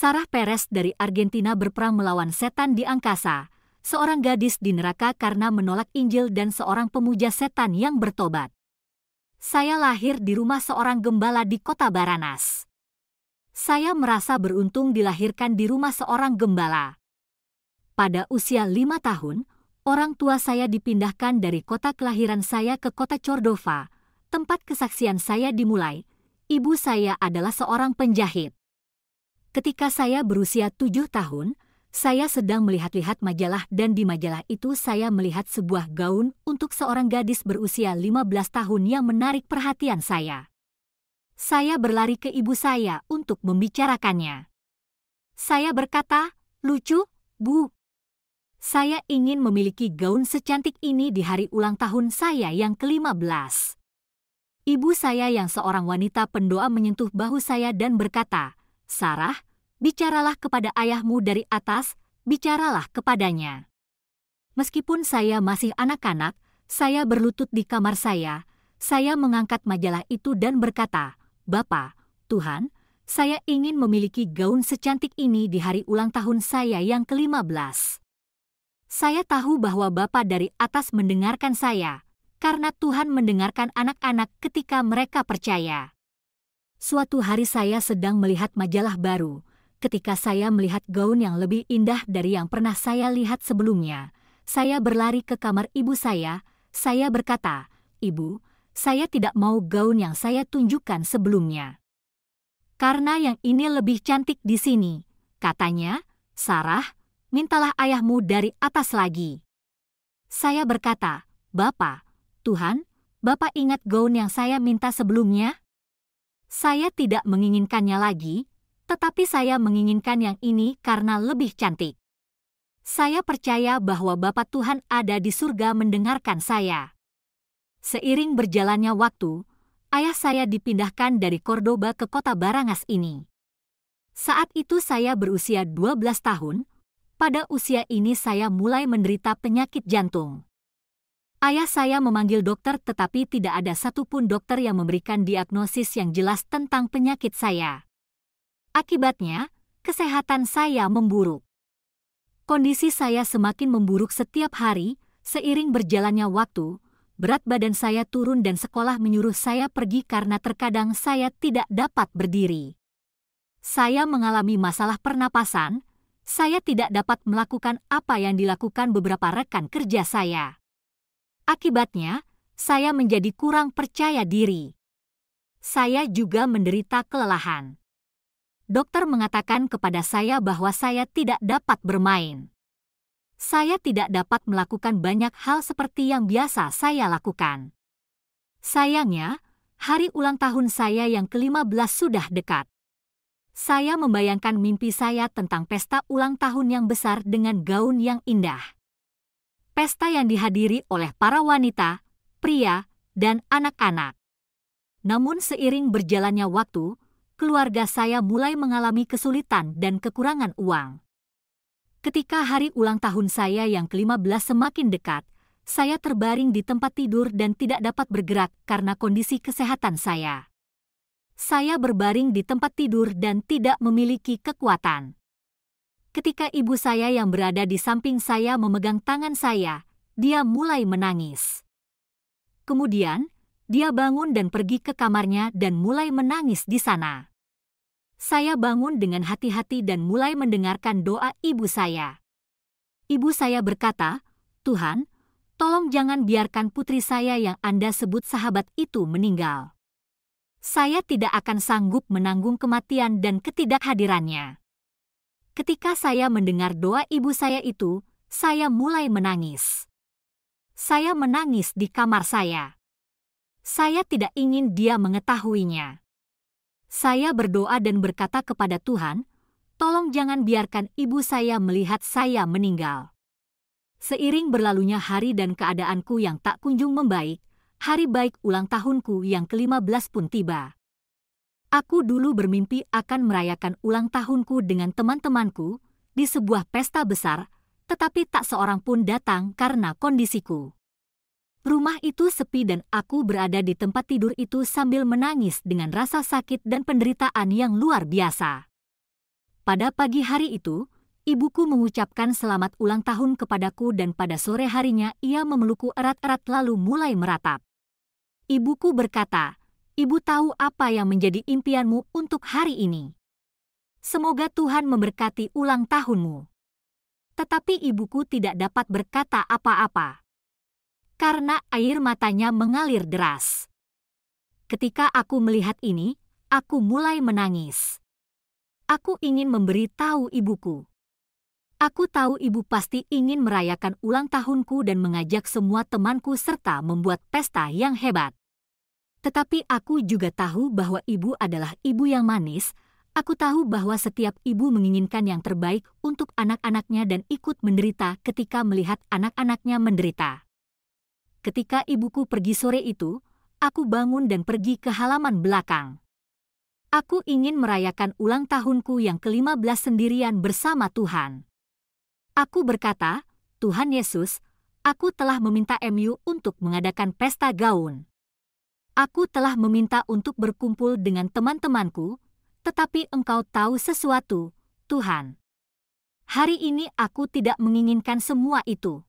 Sarah Perez dari Argentina berperang melawan setan di angkasa, seorang gadis di neraka karena menolak Injil dan seorang pemuja setan yang bertobat. Saya lahir di rumah seorang gembala di kota Baranas. Saya merasa beruntung dilahirkan di rumah seorang gembala. Pada usia lima tahun, orang tua saya dipindahkan dari kota kelahiran saya ke kota Cordova, tempat kesaksian saya dimulai. Ibu saya adalah seorang penjahit. Ketika saya berusia tujuh tahun, saya sedang melihat-lihat majalah dan di majalah itu saya melihat sebuah gaun untuk seorang gadis berusia lima belas tahun yang menarik perhatian saya. Saya berlari ke ibu saya untuk membicarakannya. Saya berkata, lucu, bu. Saya ingin memiliki gaun secantik ini di hari ulang tahun saya yang ke-15. Ibu saya yang seorang wanita pendoa menyentuh bahu saya dan berkata, Sarah, bicaralah kepada ayahmu dari atas, bicaralah kepadanya. Meskipun saya masih anak-anak, saya berlutut di kamar saya. Saya mengangkat majalah itu dan berkata, Bapa, Tuhan, saya ingin memiliki gaun secantik ini di hari ulang tahun saya yang ke-15. Saya tahu bahwa Bapa dari atas mendengarkan saya, karena Tuhan mendengarkan anak-anak ketika mereka percaya. Suatu hari saya sedang melihat majalah baru, ketika saya melihat gaun yang lebih indah dari yang pernah saya lihat sebelumnya. Saya berlari ke kamar ibu saya. Saya berkata, Ibu, saya tidak mau gaun yang saya tunjukkan sebelumnya. Karena yang ini lebih cantik di sini, katanya, Sarah, mintalah ayahmu dari atas lagi. Saya berkata, Bapak, Tuhan, Bapak ingat gaun yang saya minta sebelumnya? Saya tidak menginginkannya lagi, tetapi saya menginginkan yang ini karena lebih cantik. Saya percaya bahwa Bapak Tuhan ada di surga mendengarkan saya. Seiring berjalannya waktu, ayah saya dipindahkan dari Cordoba ke kota Barangas ini. Saat itu saya berusia 12 tahun, pada usia ini saya mulai menderita penyakit jantung. Ayah saya memanggil dokter tetapi tidak ada satupun dokter yang memberikan diagnosis yang jelas tentang penyakit saya. Akibatnya, kesehatan saya memburuk. Kondisi saya semakin memburuk setiap hari, seiring berjalannya waktu, berat badan saya turun dan sekolah menyuruh saya pergi karena terkadang saya tidak dapat berdiri. Saya mengalami masalah pernapasan, saya tidak dapat melakukan apa yang dilakukan beberapa rekan kerja saya. Akibatnya, saya menjadi kurang percaya diri. Saya juga menderita kelelahan dokter mengatakan kepada saya bahwa saya tidak dapat bermain. Saya tidak dapat melakukan banyak hal seperti yang biasa saya lakukan. Sayangnya, hari ulang tahun saya yang ke-15 sudah dekat. Saya membayangkan mimpi saya tentang pesta ulang tahun yang besar dengan gaun yang indah. Pesta yang dihadiri oleh para wanita, pria, dan anak-anak. Namun seiring berjalannya waktu, keluarga saya mulai mengalami kesulitan dan kekurangan uang. Ketika hari ulang tahun saya yang ke-15 semakin dekat, saya terbaring di tempat tidur dan tidak dapat bergerak karena kondisi kesehatan saya. Saya berbaring di tempat tidur dan tidak memiliki kekuatan. Ketika ibu saya yang berada di samping saya memegang tangan saya, dia mulai menangis. Kemudian, dia bangun dan pergi ke kamarnya dan mulai menangis di sana. Saya bangun dengan hati-hati dan mulai mendengarkan doa ibu saya. Ibu saya berkata, "Tuhan, tolong jangan biarkan putri saya yang Anda sebut sahabat itu meninggal. Saya tidak akan sanggup menanggung kematian dan ketidakhadirannya." Ketika saya mendengar doa ibu saya itu, saya mulai menangis. Saya menangis di kamar saya. Saya tidak ingin dia mengetahuinya. Saya berdoa dan berkata kepada Tuhan, tolong jangan biarkan ibu saya melihat saya meninggal. Seiring berlalunya hari dan keadaanku yang tak kunjung membaik, hari baik ulang tahunku yang ke-15 pun tiba. Aku dulu bermimpi akan merayakan ulang tahunku dengan teman-temanku di sebuah pesta besar, tetapi tak seorang pun datang karena kondisiku. Rumah itu sepi dan aku berada di tempat tidur itu sambil menangis dengan rasa sakit dan penderitaan yang luar biasa. Pada pagi hari itu, ibuku mengucapkan selamat ulang tahun kepadaku dan pada sore harinya ia memeluku erat-erat lalu mulai meratap. Ibuku berkata, Ibu tahu apa yang menjadi impianmu untuk hari ini. Semoga Tuhan memberkati ulang tahunmu. Tetapi ibuku tidak dapat berkata apa-apa karena air matanya mengalir deras. Ketika aku melihat ini, aku mulai menangis. Aku ingin memberi tahu ibuku. Aku tahu ibu pasti ingin merayakan ulang tahunku dan mengajak semua temanku serta membuat pesta yang hebat. Tetapi aku juga tahu bahwa ibu adalah ibu yang manis. Aku tahu bahwa setiap ibu menginginkan yang terbaik untuk anak-anaknya dan ikut menderita ketika melihat anak-anaknya menderita. Ketika ibuku pergi sore itu, aku bangun dan pergi ke halaman belakang. Aku ingin merayakan ulang tahunku yang ke-15 sendirian bersama Tuhan. Aku berkata, Tuhan Yesus, aku telah meminta MU untuk mengadakan pesta gaun. Aku telah meminta untuk berkumpul dengan teman-temanku, tetapi engkau tahu sesuatu, Tuhan. Hari ini aku tidak menginginkan semua itu.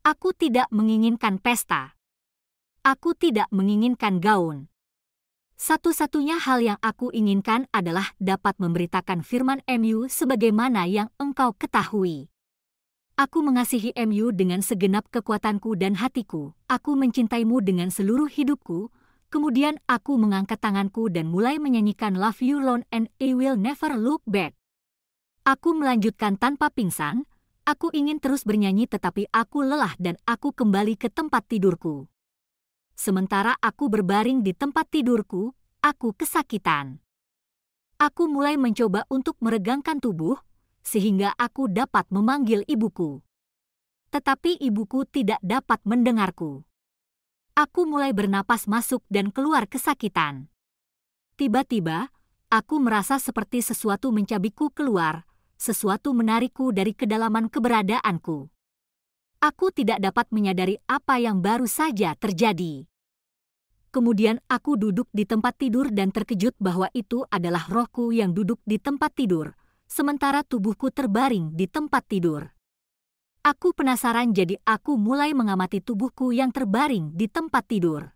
Aku tidak menginginkan pesta. Aku tidak menginginkan gaun. Satu-satunya hal yang aku inginkan adalah dapat memberitakan firman MU sebagaimana yang engkau ketahui. Aku mengasihi MU dengan segenap kekuatanku dan hatiku. Aku mencintaimu dengan seluruh hidupku. Kemudian aku mengangkat tanganku dan mulai menyanyikan Love You Lone and I Will Never Look Back. Aku melanjutkan tanpa pingsan, Aku ingin terus bernyanyi tetapi aku lelah dan aku kembali ke tempat tidurku. Sementara aku berbaring di tempat tidurku, aku kesakitan. Aku mulai mencoba untuk meregangkan tubuh, sehingga aku dapat memanggil ibuku. Tetapi ibuku tidak dapat mendengarku. Aku mulai bernapas masuk dan keluar kesakitan. Tiba-tiba, aku merasa seperti sesuatu mencabiku keluar, sesuatu menarikku dari kedalaman keberadaanku. Aku tidak dapat menyadari apa yang baru saja terjadi. Kemudian aku duduk di tempat tidur dan terkejut bahwa itu adalah rohku yang duduk di tempat tidur, sementara tubuhku terbaring di tempat tidur. Aku penasaran jadi aku mulai mengamati tubuhku yang terbaring di tempat tidur.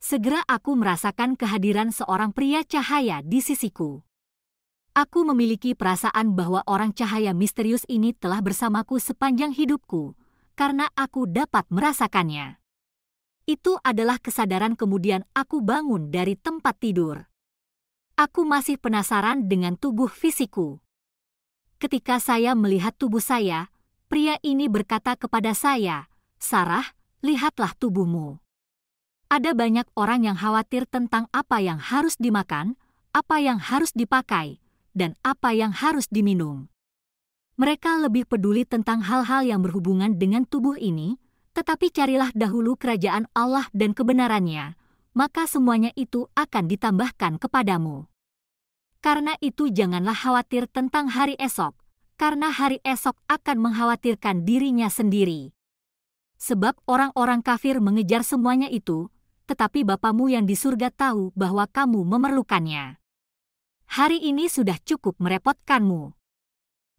Segera aku merasakan kehadiran seorang pria cahaya di sisiku. Aku memiliki perasaan bahwa orang cahaya misterius ini telah bersamaku sepanjang hidupku, karena aku dapat merasakannya. Itu adalah kesadaran kemudian aku bangun dari tempat tidur. Aku masih penasaran dengan tubuh fisikku. Ketika saya melihat tubuh saya, pria ini berkata kepada saya, Sarah, lihatlah tubuhmu. Ada banyak orang yang khawatir tentang apa yang harus dimakan, apa yang harus dipakai, dan apa yang harus diminum. Mereka lebih peduli tentang hal-hal yang berhubungan dengan tubuh ini, tetapi carilah dahulu kerajaan Allah dan kebenarannya, maka semuanya itu akan ditambahkan kepadamu. Karena itu janganlah khawatir tentang hari esok, karena hari esok akan mengkhawatirkan dirinya sendiri. Sebab orang-orang kafir mengejar semuanya itu, tetapi Bapamu yang di surga tahu bahwa kamu memerlukannya hari ini sudah cukup merepotkanmu.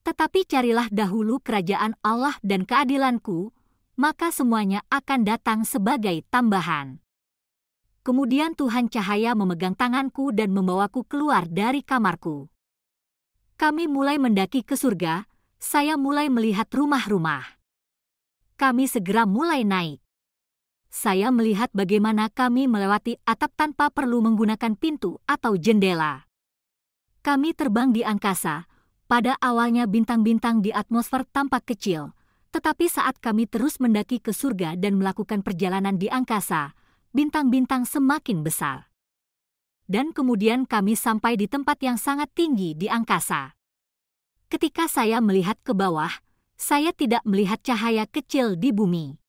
Tetapi carilah dahulu kerajaan Allah dan keadilanku, maka semuanya akan datang sebagai tambahan. Kemudian Tuhan Cahaya memegang tanganku dan membawaku keluar dari kamarku. Kami mulai mendaki ke surga, saya mulai melihat rumah-rumah. Kami segera mulai naik. Saya melihat bagaimana kami melewati atap tanpa perlu menggunakan pintu atau jendela. Kami terbang di angkasa. Pada awalnya bintang-bintang di atmosfer tampak kecil, tetapi saat kami terus mendaki ke surga dan melakukan perjalanan di angkasa, bintang-bintang semakin besar. Dan kemudian kami sampai di tempat yang sangat tinggi di angkasa. Ketika saya melihat ke bawah, saya tidak melihat cahaya kecil di bumi.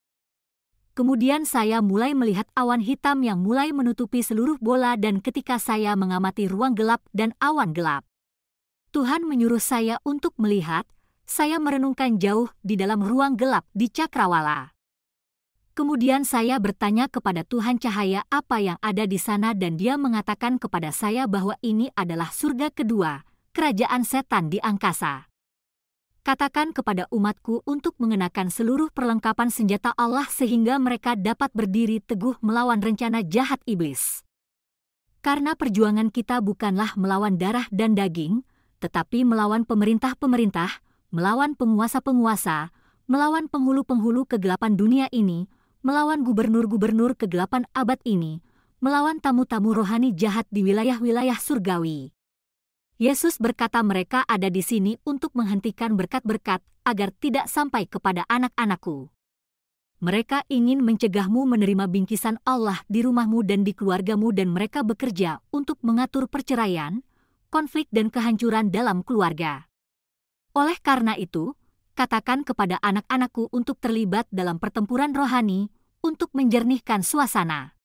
Kemudian saya mulai melihat awan hitam yang mulai menutupi seluruh bola dan ketika saya mengamati ruang gelap dan awan gelap. Tuhan menyuruh saya untuk melihat, saya merenungkan jauh di dalam ruang gelap di Cakrawala. Kemudian saya bertanya kepada Tuhan cahaya apa yang ada di sana dan dia mengatakan kepada saya bahwa ini adalah surga kedua, kerajaan setan di angkasa. Katakan kepada umatku untuk mengenakan seluruh perlengkapan senjata Allah sehingga mereka dapat berdiri teguh melawan rencana jahat iblis. Karena perjuangan kita bukanlah melawan darah dan daging, tetapi melawan pemerintah-pemerintah, melawan penguasa-penguasa, melawan penghulu-penghulu kegelapan dunia ini, melawan gubernur-gubernur kegelapan abad ini, melawan tamu-tamu rohani jahat di wilayah-wilayah surgawi. Yesus berkata mereka ada di sini untuk menghentikan berkat-berkat agar tidak sampai kepada anak-anakku. Mereka ingin mencegahmu menerima bingkisan Allah di rumahmu dan di keluargamu dan mereka bekerja untuk mengatur perceraian, konflik dan kehancuran dalam keluarga. Oleh karena itu, katakan kepada anak-anakku untuk terlibat dalam pertempuran rohani untuk menjernihkan suasana.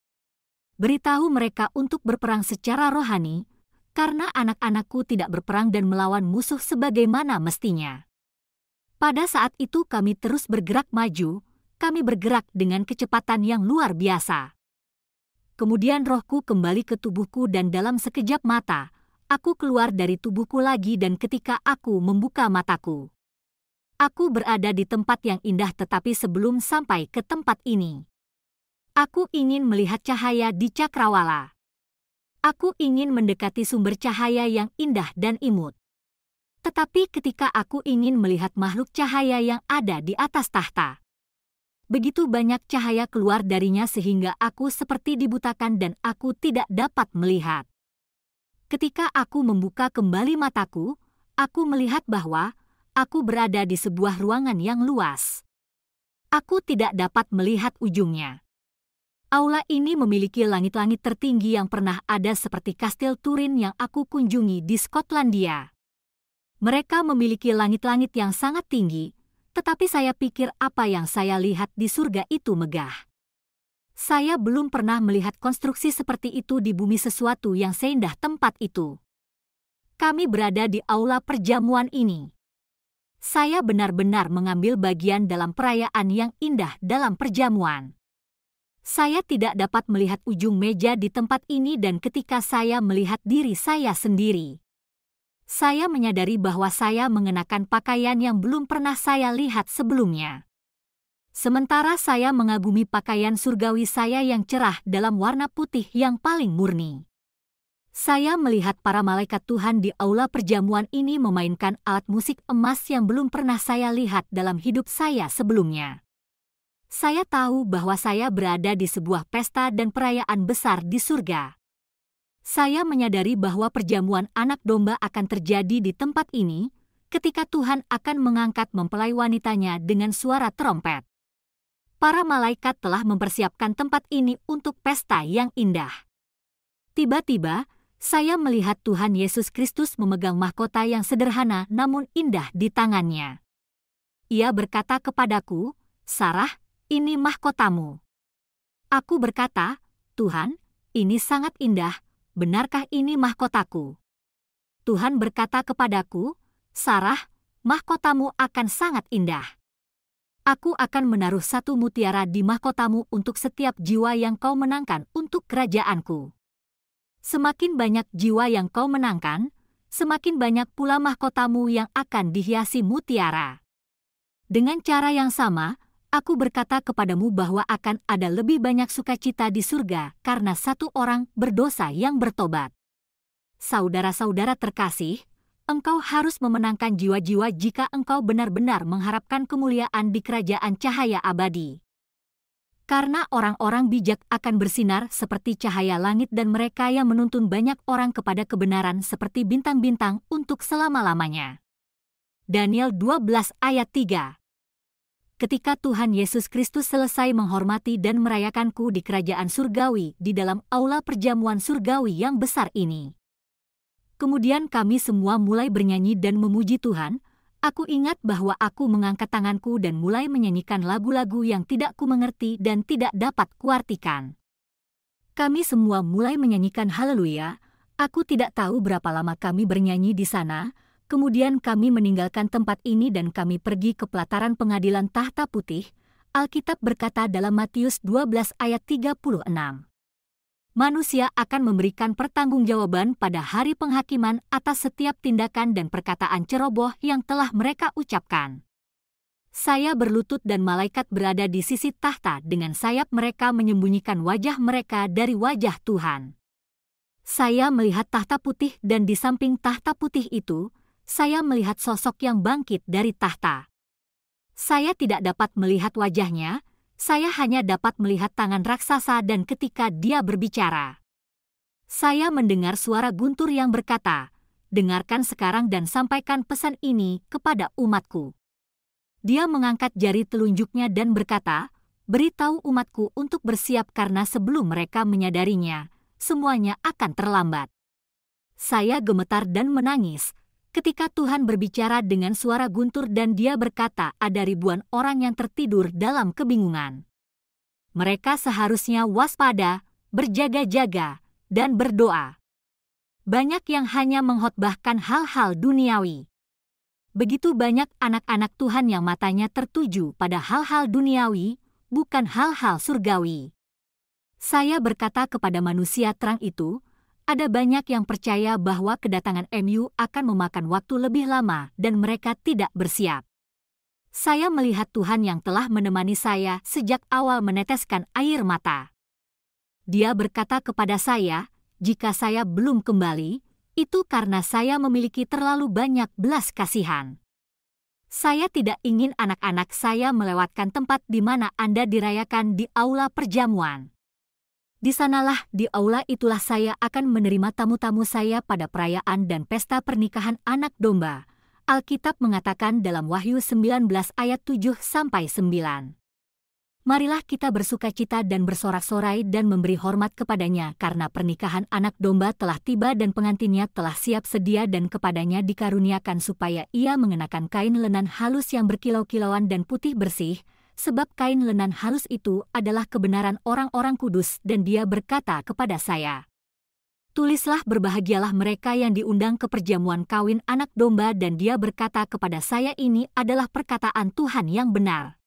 Beritahu mereka untuk berperang secara rohani, karena anak-anakku tidak berperang dan melawan musuh sebagaimana mestinya. Pada saat itu kami terus bergerak maju, kami bergerak dengan kecepatan yang luar biasa. Kemudian rohku kembali ke tubuhku dan dalam sekejap mata, aku keluar dari tubuhku lagi dan ketika aku membuka mataku. Aku berada di tempat yang indah tetapi sebelum sampai ke tempat ini. Aku ingin melihat cahaya di cakrawala. Aku ingin mendekati sumber cahaya yang indah dan imut. Tetapi ketika aku ingin melihat makhluk cahaya yang ada di atas tahta, begitu banyak cahaya keluar darinya sehingga aku seperti dibutakan dan aku tidak dapat melihat. Ketika aku membuka kembali mataku, aku melihat bahwa aku berada di sebuah ruangan yang luas. Aku tidak dapat melihat ujungnya. Aula ini memiliki langit-langit tertinggi yang pernah ada seperti kastil Turin yang aku kunjungi di Skotlandia. Mereka memiliki langit-langit yang sangat tinggi, tetapi saya pikir apa yang saya lihat di surga itu megah. Saya belum pernah melihat konstruksi seperti itu di bumi sesuatu yang seindah tempat itu. Kami berada di aula perjamuan ini. Saya benar-benar mengambil bagian dalam perayaan yang indah dalam perjamuan saya tidak dapat melihat ujung meja di tempat ini dan ketika saya melihat diri saya sendiri, saya menyadari bahwa saya mengenakan pakaian yang belum pernah saya lihat sebelumnya. Sementara saya mengagumi pakaian surgawi saya yang cerah dalam warna putih yang paling murni. Saya melihat para malaikat Tuhan di aula perjamuan ini memainkan alat musik emas yang belum pernah saya lihat dalam hidup saya sebelumnya saya tahu bahwa saya berada di sebuah pesta dan perayaan besar di surga. Saya menyadari bahwa perjamuan anak domba akan terjadi di tempat ini ketika Tuhan akan mengangkat mempelai wanitanya dengan suara trompet. Para malaikat telah mempersiapkan tempat ini untuk pesta yang indah. Tiba-tiba, saya melihat Tuhan Yesus Kristus memegang mahkota yang sederhana namun indah di tangannya. Ia berkata kepadaku, "Sarah, ini mahkotamu. Aku berkata, Tuhan, ini sangat indah, benarkah ini mahkotaku? Tuhan berkata kepadaku, Sarah, mahkotamu akan sangat indah. Aku akan menaruh satu mutiara di mahkotamu untuk setiap jiwa yang kau menangkan untuk kerajaanku. Semakin banyak jiwa yang kau menangkan, semakin banyak pula mahkotamu yang akan dihiasi mutiara. Dengan cara yang sama, Aku berkata kepadamu bahwa akan ada lebih banyak sukacita di surga karena satu orang berdosa yang bertobat. Saudara-saudara terkasih, engkau harus memenangkan jiwa-jiwa jika engkau benar-benar mengharapkan kemuliaan di kerajaan cahaya abadi. Karena orang-orang bijak akan bersinar seperti cahaya langit dan mereka yang menuntun banyak orang kepada kebenaran seperti bintang-bintang untuk selama-lamanya. Daniel 12 ayat 3 ketika Tuhan Yesus Kristus selesai menghormati dan merayakanku di kerajaan surgawi di dalam aula perjamuan surgawi yang besar ini. Kemudian kami semua mulai bernyanyi dan memuji Tuhan. Aku ingat bahwa aku mengangkat tanganku dan mulai menyanyikan lagu-lagu yang tidak ku mengerti dan tidak dapat kuartikan. Kami semua mulai menyanyikan Haleluya. Aku tidak tahu berapa lama kami bernyanyi di sana, Kemudian kami meninggalkan tempat ini dan kami pergi ke pelataran pengadilan tahta putih. Alkitab berkata dalam Matius 12 ayat 36. Manusia akan memberikan pertanggungjawaban pada hari penghakiman atas setiap tindakan dan perkataan ceroboh yang telah mereka ucapkan. Saya berlutut dan malaikat berada di sisi tahta dengan sayap mereka menyembunyikan wajah mereka dari wajah Tuhan. Saya melihat tahta putih dan di samping tahta putih itu, saya melihat sosok yang bangkit dari tahta. Saya tidak dapat melihat wajahnya, saya hanya dapat melihat tangan raksasa dan ketika dia berbicara. Saya mendengar suara guntur yang berkata, dengarkan sekarang dan sampaikan pesan ini kepada umatku. Dia mengangkat jari telunjuknya dan berkata, beritahu umatku untuk bersiap karena sebelum mereka menyadarinya, semuanya akan terlambat. Saya gemetar dan menangis, ketika Tuhan berbicara dengan suara guntur dan dia berkata ada ribuan orang yang tertidur dalam kebingungan. Mereka seharusnya waspada, berjaga-jaga, dan berdoa. Banyak yang hanya menghotbahkan hal-hal duniawi. Begitu banyak anak-anak Tuhan yang matanya tertuju pada hal-hal duniawi, bukan hal-hal surgawi. Saya berkata kepada manusia terang itu, ada banyak yang percaya bahwa kedatangan MU akan memakan waktu lebih lama dan mereka tidak bersiap. Saya melihat Tuhan yang telah menemani saya sejak awal meneteskan air mata. Dia berkata kepada saya, "Jika saya belum kembali, itu karena saya memiliki terlalu banyak belas kasihan." Saya tidak ingin anak-anak saya melewatkan tempat di mana Anda dirayakan di aula perjamuan. Di sanalah, di aula itulah saya akan menerima tamu-tamu saya pada perayaan dan pesta pernikahan anak domba. Alkitab mengatakan dalam Wahyu 19 ayat 7 sampai 9. Marilah kita bersuka cita dan bersorak-sorai dan memberi hormat kepadanya karena pernikahan anak domba telah tiba dan pengantinnya telah siap sedia dan kepadanya dikaruniakan supaya ia mengenakan kain lenan halus yang berkilau-kilauan dan putih bersih, sebab kain lenan halus itu adalah kebenaran orang-orang kudus dan dia berkata kepada saya, Tulislah berbahagialah mereka yang diundang ke perjamuan kawin anak domba dan dia berkata kepada saya ini adalah perkataan Tuhan yang benar.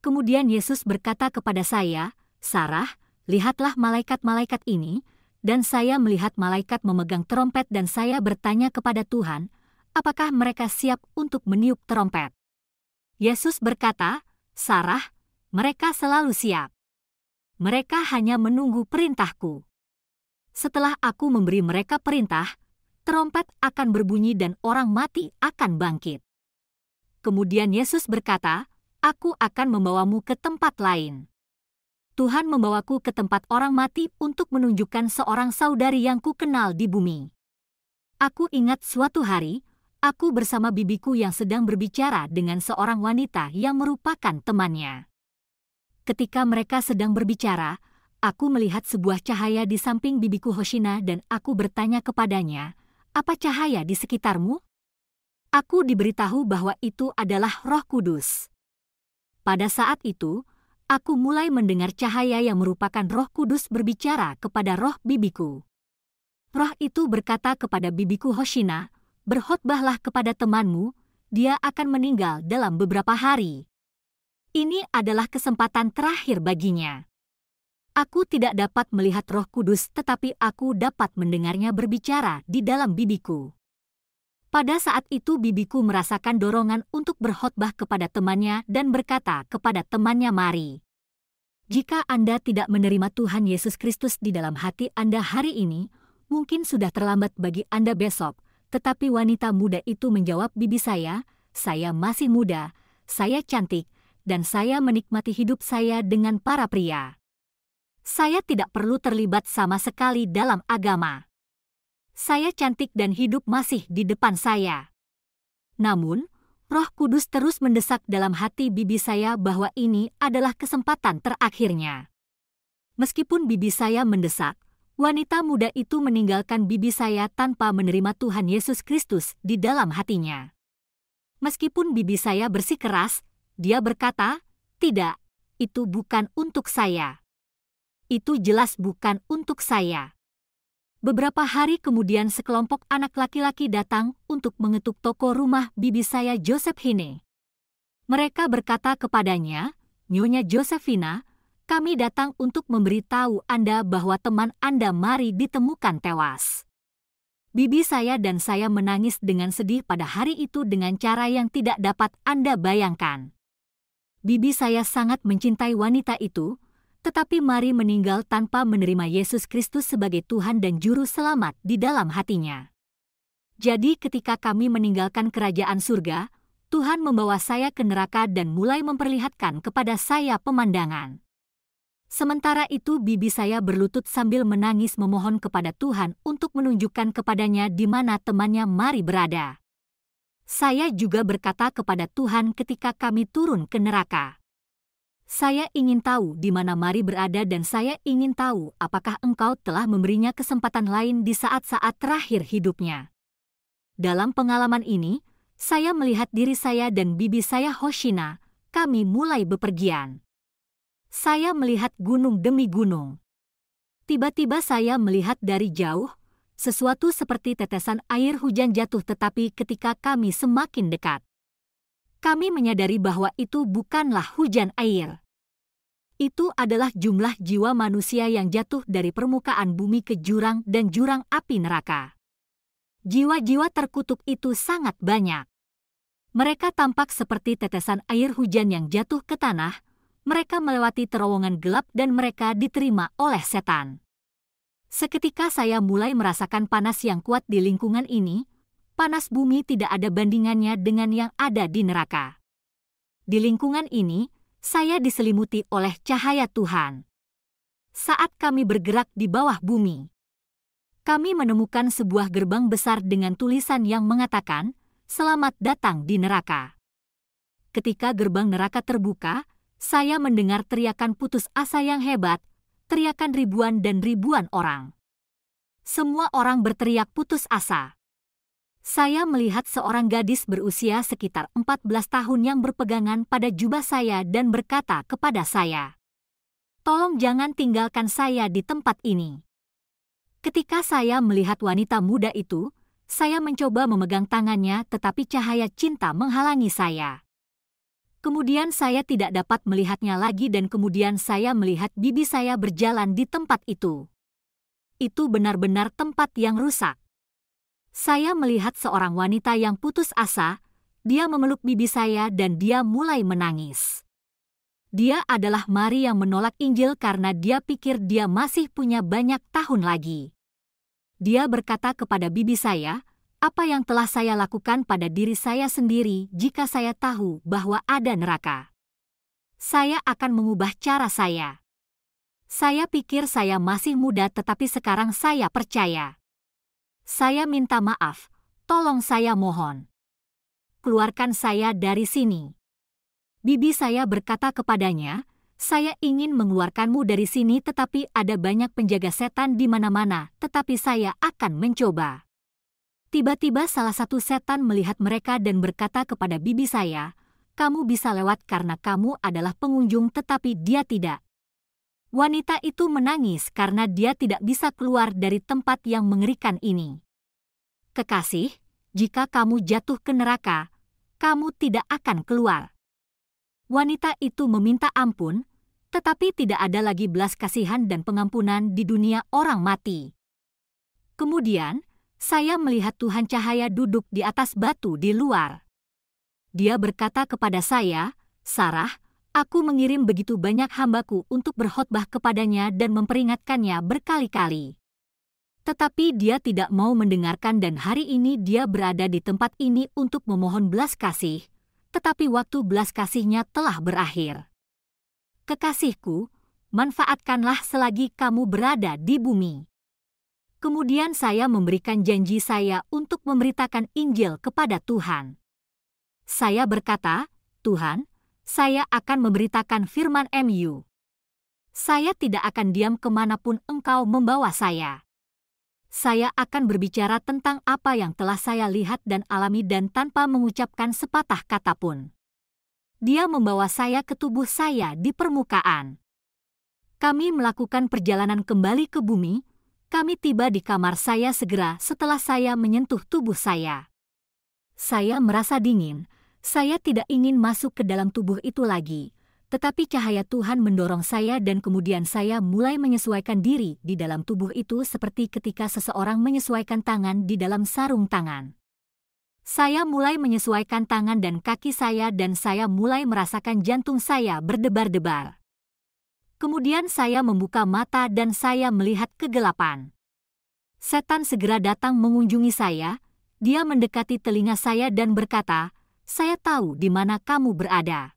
Kemudian Yesus berkata kepada saya, Sarah, lihatlah malaikat-malaikat ini, dan saya melihat malaikat memegang terompet dan saya bertanya kepada Tuhan, apakah mereka siap untuk meniup terompet? Yesus berkata, Sarah, mereka selalu siap. Mereka hanya menunggu perintahku. Setelah aku memberi mereka perintah, terompet akan berbunyi dan orang mati akan bangkit. Kemudian Yesus berkata, Aku akan membawamu ke tempat lain. Tuhan membawaku ke tempat orang mati untuk menunjukkan seorang saudari yang kukenal di bumi. Aku ingat suatu hari, Aku bersama bibiku yang sedang berbicara dengan seorang wanita yang merupakan temannya. Ketika mereka sedang berbicara, aku melihat sebuah cahaya di samping bibiku Hoshina dan aku bertanya kepadanya, apa cahaya di sekitarmu? Aku diberitahu bahwa itu adalah roh kudus. Pada saat itu, aku mulai mendengar cahaya yang merupakan roh kudus berbicara kepada roh bibiku. Roh itu berkata kepada bibiku Hoshina, berkhotbahlah kepada temanmu, dia akan meninggal dalam beberapa hari. Ini adalah kesempatan terakhir baginya. Aku tidak dapat melihat Roh Kudus, tetapi aku dapat mendengarnya berbicara di dalam bibiku. Pada saat itu, bibiku merasakan dorongan untuk berkhotbah kepada temannya dan berkata kepada temannya, "Mari." Jika Anda tidak menerima Tuhan Yesus Kristus di dalam hati Anda hari ini, mungkin sudah terlambat bagi Anda besok, tetapi wanita muda itu menjawab bibi saya, saya masih muda, saya cantik, dan saya menikmati hidup saya dengan para pria. Saya tidak perlu terlibat sama sekali dalam agama. Saya cantik dan hidup masih di depan saya. Namun, Roh Kudus terus mendesak dalam hati bibi saya bahwa ini adalah kesempatan terakhirnya. Meskipun bibi saya mendesak, wanita muda itu meninggalkan bibi saya tanpa menerima Tuhan Yesus Kristus di dalam hatinya. Meskipun bibi saya bersikeras, dia berkata, "Tidak, itu bukan untuk saya. Itu jelas bukan untuk saya." Beberapa hari kemudian sekelompok anak laki-laki datang untuk mengetuk toko rumah bibi saya Joseph Hine. Mereka berkata kepadanya, Nyonya Josephina, kami datang untuk memberitahu Anda bahwa teman Anda Mari ditemukan tewas. Bibi saya dan saya menangis dengan sedih pada hari itu dengan cara yang tidak dapat Anda bayangkan. Bibi saya sangat mencintai wanita itu, tetapi Mari meninggal tanpa menerima Yesus Kristus sebagai Tuhan dan Juru Selamat di dalam hatinya. Jadi ketika kami meninggalkan kerajaan surga, Tuhan membawa saya ke neraka dan mulai memperlihatkan kepada saya pemandangan. Sementara itu bibi saya berlutut sambil menangis memohon kepada Tuhan untuk menunjukkan kepadanya di mana temannya Mari berada. Saya juga berkata kepada Tuhan ketika kami turun ke neraka. Saya ingin tahu di mana Mari berada dan saya ingin tahu apakah engkau telah memberinya kesempatan lain di saat-saat terakhir hidupnya. Dalam pengalaman ini, saya melihat diri saya dan bibi saya Hoshina, kami mulai bepergian saya melihat gunung demi gunung. Tiba-tiba saya melihat dari jauh, sesuatu seperti tetesan air hujan jatuh tetapi ketika kami semakin dekat. Kami menyadari bahwa itu bukanlah hujan air. Itu adalah jumlah jiwa manusia yang jatuh dari permukaan bumi ke jurang dan jurang api neraka. Jiwa-jiwa terkutuk itu sangat banyak. Mereka tampak seperti tetesan air hujan yang jatuh ke tanah, mereka melewati terowongan gelap dan mereka diterima oleh setan. Seketika saya mulai merasakan panas yang kuat di lingkungan ini, panas bumi tidak ada bandingannya dengan yang ada di neraka. Di lingkungan ini, saya diselimuti oleh cahaya Tuhan. Saat kami bergerak di bawah bumi, kami menemukan sebuah gerbang besar dengan tulisan yang mengatakan, Selamat datang di neraka. Ketika gerbang neraka terbuka, saya mendengar teriakan putus asa yang hebat, teriakan ribuan dan ribuan orang. Semua orang berteriak putus asa. Saya melihat seorang gadis berusia sekitar 14 tahun yang berpegangan pada jubah saya dan berkata kepada saya, "Tolong jangan tinggalkan saya di tempat ini." Ketika saya melihat wanita muda itu, saya mencoba memegang tangannya, tetapi cahaya cinta menghalangi saya. Kemudian saya tidak dapat melihatnya lagi dan kemudian saya melihat bibi saya berjalan di tempat itu. Itu benar-benar tempat yang rusak. Saya melihat seorang wanita yang putus asa, dia memeluk bibi saya dan dia mulai menangis. Dia adalah Mari yang menolak Injil karena dia pikir dia masih punya banyak tahun lagi. Dia berkata kepada bibi saya, apa yang telah saya lakukan pada diri saya sendiri jika saya tahu bahwa ada neraka. Saya akan mengubah cara saya. Saya pikir saya masih muda, tetapi sekarang saya percaya. Saya minta maaf, tolong saya mohon. Keluarkan saya dari sini. Bibi saya berkata kepadanya, "Saya ingin mengeluarkanmu dari sini, tetapi ada banyak penjaga setan di mana-mana, tetapi saya akan mencoba." Tiba-tiba salah satu setan melihat mereka dan berkata kepada bibi saya, kamu bisa lewat karena kamu adalah pengunjung tetapi dia tidak. Wanita itu menangis karena dia tidak bisa keluar dari tempat yang mengerikan ini. Kekasih, jika kamu jatuh ke neraka, kamu tidak akan keluar. Wanita itu meminta ampun, tetapi tidak ada lagi belas kasihan dan pengampunan di dunia orang mati. Kemudian, saya melihat Tuhan Cahaya duduk di atas batu di luar. Dia berkata kepada saya, Sarah, aku mengirim begitu banyak hambaku untuk berkhotbah kepadanya dan memperingatkannya berkali-kali. Tetapi dia tidak mau mendengarkan dan hari ini dia berada di tempat ini untuk memohon belas kasih. Tetapi waktu belas kasihnya telah berakhir. Kekasihku, manfaatkanlah selagi kamu berada di bumi. Kemudian saya memberikan janji saya untuk memberitakan Injil kepada Tuhan. Saya berkata, Tuhan, saya akan memberitakan firman MU. Saya tidak akan diam kemanapun engkau membawa saya. Saya akan berbicara tentang apa yang telah saya lihat dan alami dan tanpa mengucapkan sepatah kata pun. Dia membawa saya ke tubuh saya di permukaan. Kami melakukan perjalanan kembali ke bumi, kami tiba di kamar saya segera setelah saya menyentuh tubuh saya. Saya merasa dingin. Saya tidak ingin masuk ke dalam tubuh itu lagi. Tetapi cahaya Tuhan mendorong saya dan kemudian saya mulai menyesuaikan diri di dalam tubuh itu seperti ketika seseorang menyesuaikan tangan di dalam sarung tangan. Saya mulai menyesuaikan tangan dan kaki saya dan saya mulai merasakan jantung saya berdebar-debar. Kemudian saya membuka mata dan saya melihat kegelapan. Setan segera datang mengunjungi saya. Dia mendekati telinga saya dan berkata, "Saya tahu di mana kamu berada.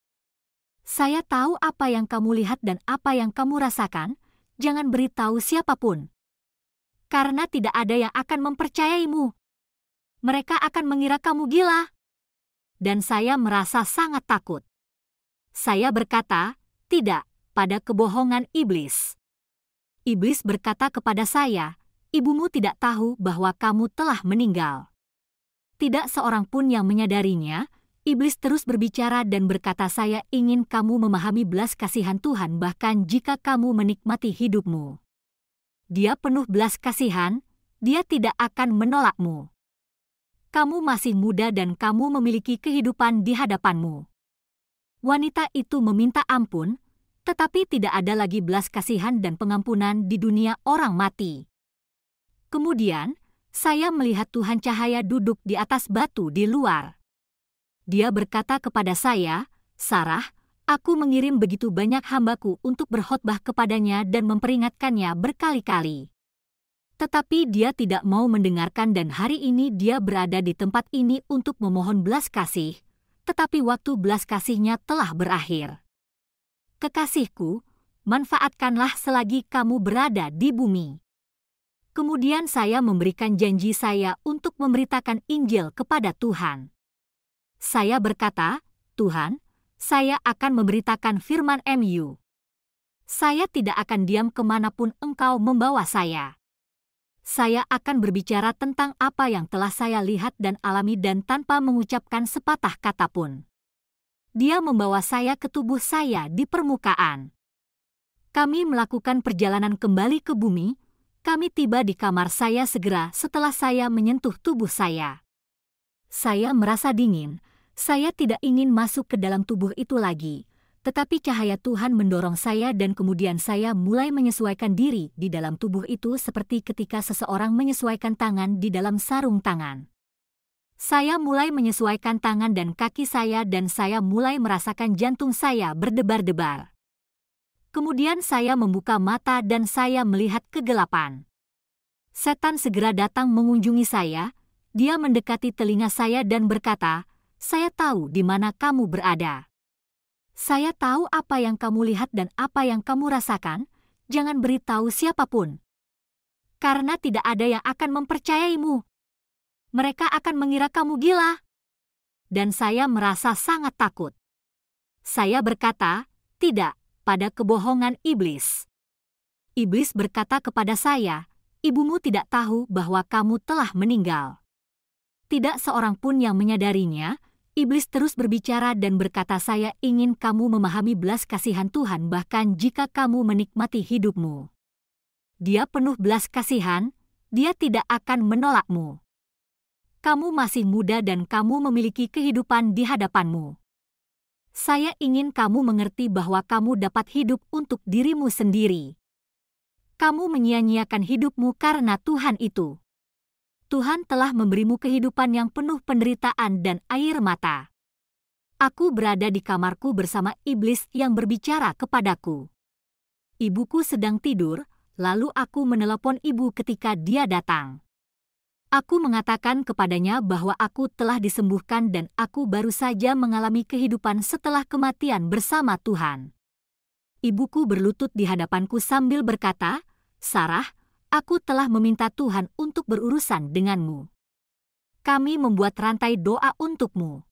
Saya tahu apa yang kamu lihat dan apa yang kamu rasakan. Jangan beritahu siapapun, karena tidak ada yang akan mempercayaimu. Mereka akan mengira kamu gila." Dan saya merasa sangat takut. Saya berkata, "Tidak, pada kebohongan iblis. Iblis berkata kepada saya, "Ibumu tidak tahu bahwa kamu telah meninggal." Tidak seorang pun yang menyadarinya. Iblis terus berbicara dan berkata, "Saya ingin kamu memahami belas kasihan Tuhan, bahkan jika kamu menikmati hidupmu. Dia penuh belas kasihan, dia tidak akan menolakmu. Kamu masih muda dan kamu memiliki kehidupan di hadapanmu." Wanita itu meminta ampun, tetapi tidak ada lagi belas kasihan dan pengampunan di dunia orang mati. Kemudian, saya melihat Tuhan Cahaya duduk di atas batu di luar. Dia berkata kepada saya, Sarah, aku mengirim begitu banyak hambaku untuk berkhotbah kepadanya dan memperingatkannya berkali-kali. Tetapi dia tidak mau mendengarkan dan hari ini dia berada di tempat ini untuk memohon belas kasih. Tetapi waktu belas kasihnya telah berakhir. Kekasihku, manfaatkanlah selagi kamu berada di bumi. Kemudian saya memberikan janji saya untuk memberitakan Injil kepada Tuhan. Saya berkata, Tuhan, saya akan memberitakan firman MU. Saya tidak akan diam kemanapun engkau membawa saya. Saya akan berbicara tentang apa yang telah saya lihat dan alami dan tanpa mengucapkan sepatah kata pun dia membawa saya ke tubuh saya di permukaan. Kami melakukan perjalanan kembali ke bumi. Kami tiba di kamar saya segera setelah saya menyentuh tubuh saya. Saya merasa dingin. Saya tidak ingin masuk ke dalam tubuh itu lagi, tetapi cahaya Tuhan mendorong saya, dan kemudian saya mulai menyesuaikan diri di dalam tubuh itu, seperti ketika seseorang menyesuaikan tangan di dalam sarung tangan. Saya mulai menyesuaikan tangan dan kaki saya dan saya mulai merasakan jantung saya berdebar-debar. Kemudian saya membuka mata dan saya melihat kegelapan. Setan segera datang mengunjungi saya, dia mendekati telinga saya dan berkata, "Saya tahu di mana kamu berada. Saya tahu apa yang kamu lihat dan apa yang kamu rasakan. Jangan beritahu siapapun, karena tidak ada yang akan mempercayaimu." mereka akan mengira kamu gila. Dan saya merasa sangat takut. Saya berkata, tidak, pada kebohongan iblis. Iblis berkata kepada saya, ibumu tidak tahu bahwa kamu telah meninggal. Tidak seorang pun yang menyadarinya, iblis terus berbicara dan berkata saya ingin kamu memahami belas kasihan Tuhan bahkan jika kamu menikmati hidupmu. Dia penuh belas kasihan, dia tidak akan menolakmu kamu masih muda dan kamu memiliki kehidupan di hadapanmu. Saya ingin kamu mengerti bahwa kamu dapat hidup untuk dirimu sendiri. Kamu menyia-nyiakan hidupmu karena Tuhan itu. Tuhan telah memberimu kehidupan yang penuh penderitaan dan air mata. Aku berada di kamarku bersama iblis yang berbicara kepadaku. Ibuku sedang tidur, lalu aku menelepon ibu ketika dia datang. Aku mengatakan kepadanya bahwa aku telah disembuhkan dan aku baru saja mengalami kehidupan setelah kematian bersama Tuhan. Ibuku berlutut di hadapanku sambil berkata, Sarah, aku telah meminta Tuhan untuk berurusan denganmu. Kami membuat rantai doa untukmu.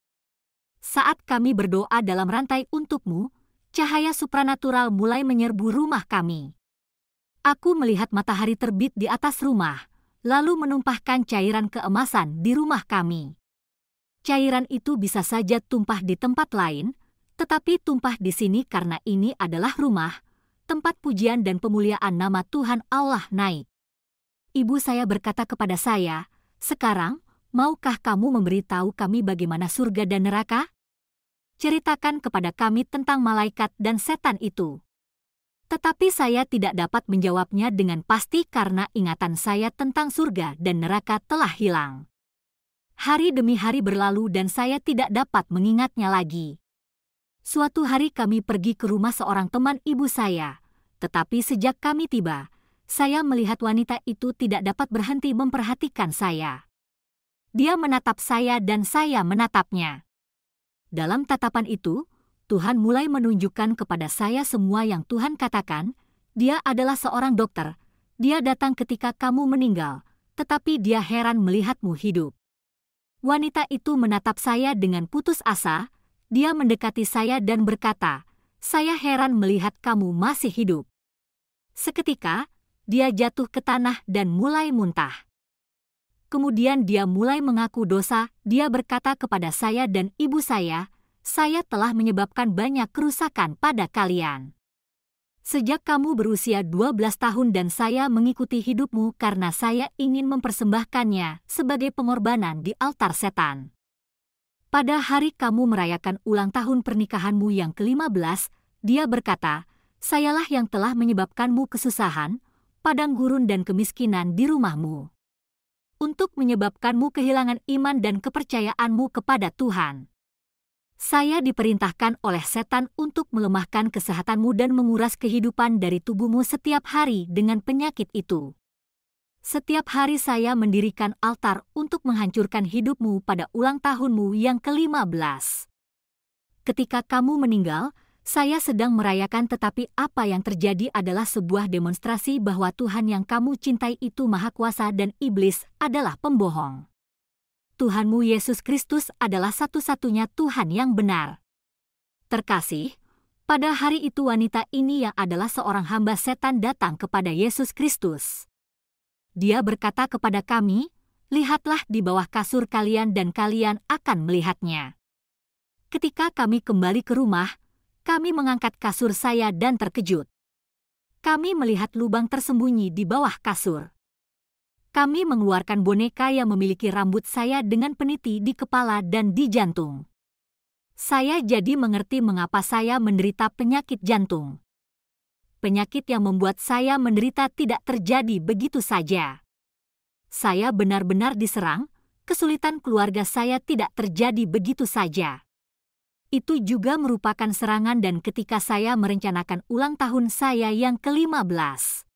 Saat kami berdoa dalam rantai untukmu, cahaya supranatural mulai menyerbu rumah kami. Aku melihat matahari terbit di atas rumah lalu menumpahkan cairan keemasan di rumah kami. Cairan itu bisa saja tumpah di tempat lain, tetapi tumpah di sini karena ini adalah rumah, tempat pujian dan pemuliaan nama Tuhan Allah naik. Ibu saya berkata kepada saya, "Sekarang, maukah kamu memberitahu kami bagaimana surga dan neraka? Ceritakan kepada kami tentang malaikat dan setan itu." tetapi saya tidak dapat menjawabnya dengan pasti karena ingatan saya tentang surga dan neraka telah hilang. Hari demi hari berlalu dan saya tidak dapat mengingatnya lagi. Suatu hari kami pergi ke rumah seorang teman ibu saya, tetapi sejak kami tiba, saya melihat wanita itu tidak dapat berhenti memperhatikan saya. Dia menatap saya dan saya menatapnya. Dalam tatapan itu, Tuhan mulai menunjukkan kepada saya semua yang Tuhan katakan. Dia adalah seorang dokter. Dia datang ketika kamu meninggal, tetapi dia heran melihatmu hidup. Wanita itu menatap saya dengan putus asa. Dia mendekati saya dan berkata, "Saya heran melihat kamu masih hidup." Seketika, dia jatuh ke tanah dan mulai muntah. Kemudian dia mulai mengaku dosa. Dia berkata kepada saya dan ibu saya, saya telah menyebabkan banyak kerusakan pada kalian. Sejak kamu berusia 12 tahun dan saya mengikuti hidupmu karena saya ingin mempersembahkannya sebagai pengorbanan di altar setan. Pada hari kamu merayakan ulang tahun pernikahanmu yang ke-15, dia berkata, Sayalah yang telah menyebabkanmu kesusahan, padang gurun dan kemiskinan di rumahmu. Untuk menyebabkanmu kehilangan iman dan kepercayaanmu kepada Tuhan saya diperintahkan oleh setan untuk melemahkan kesehatanmu dan menguras kehidupan dari tubuhmu setiap hari dengan penyakit itu. Setiap hari saya mendirikan altar untuk menghancurkan hidupmu pada ulang tahunmu yang ke-15. Ketika kamu meninggal, saya sedang merayakan tetapi apa yang terjadi adalah sebuah demonstrasi bahwa Tuhan yang kamu cintai itu Maha Kuasa dan Iblis adalah pembohong. Tuhanmu Yesus Kristus adalah satu-satunya Tuhan yang benar. Terkasih, pada hari itu wanita ini yang adalah seorang hamba setan datang kepada Yesus Kristus. Dia berkata kepada kami, Lihatlah di bawah kasur kalian dan kalian akan melihatnya. Ketika kami kembali ke rumah, kami mengangkat kasur saya dan terkejut. Kami melihat lubang tersembunyi di bawah kasur kami mengeluarkan boneka yang memiliki rambut saya dengan peniti di kepala dan di jantung. Saya jadi mengerti mengapa saya menderita penyakit jantung. Penyakit yang membuat saya menderita tidak terjadi begitu saja. Saya benar-benar diserang, kesulitan keluarga saya tidak terjadi begitu saja. Itu juga merupakan serangan dan ketika saya merencanakan ulang tahun saya yang ke-15.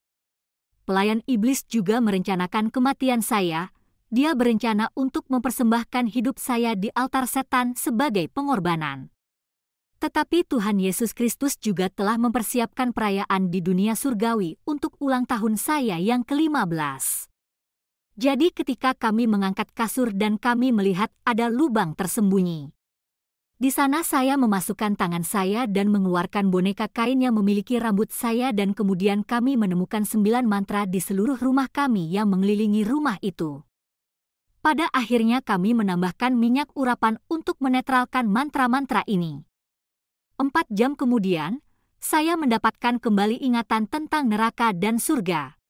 Pelayan iblis juga merencanakan kematian saya. Dia berencana untuk mempersembahkan hidup saya di altar setan sebagai pengorbanan. Tetapi Tuhan Yesus Kristus juga telah mempersiapkan perayaan di dunia surgawi untuk ulang tahun saya yang ke-15. Jadi ketika kami mengangkat kasur dan kami melihat ada lubang tersembunyi. Di sana saya memasukkan tangan saya dan mengeluarkan boneka kain yang memiliki rambut saya dan kemudian kami menemukan sembilan mantra di seluruh rumah kami yang mengelilingi rumah itu. Pada akhirnya kami menambahkan minyak urapan untuk menetralkan mantra-mantra ini. Empat jam kemudian, saya mendapatkan kembali ingatan tentang neraka dan surga.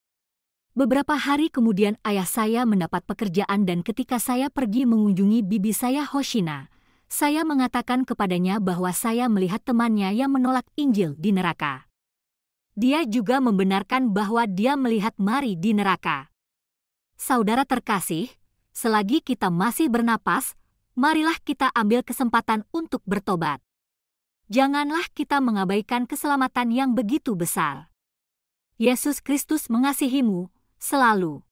Beberapa hari kemudian ayah saya mendapat pekerjaan dan ketika saya pergi mengunjungi bibi saya Hoshina, saya mengatakan kepadanya bahwa saya melihat temannya yang menolak Injil di neraka. Dia juga membenarkan bahwa dia melihat Mari di neraka. Saudara terkasih, selagi kita masih bernapas, marilah kita ambil kesempatan untuk bertobat. Janganlah kita mengabaikan keselamatan yang begitu besar. Yesus Kristus mengasihimu selalu.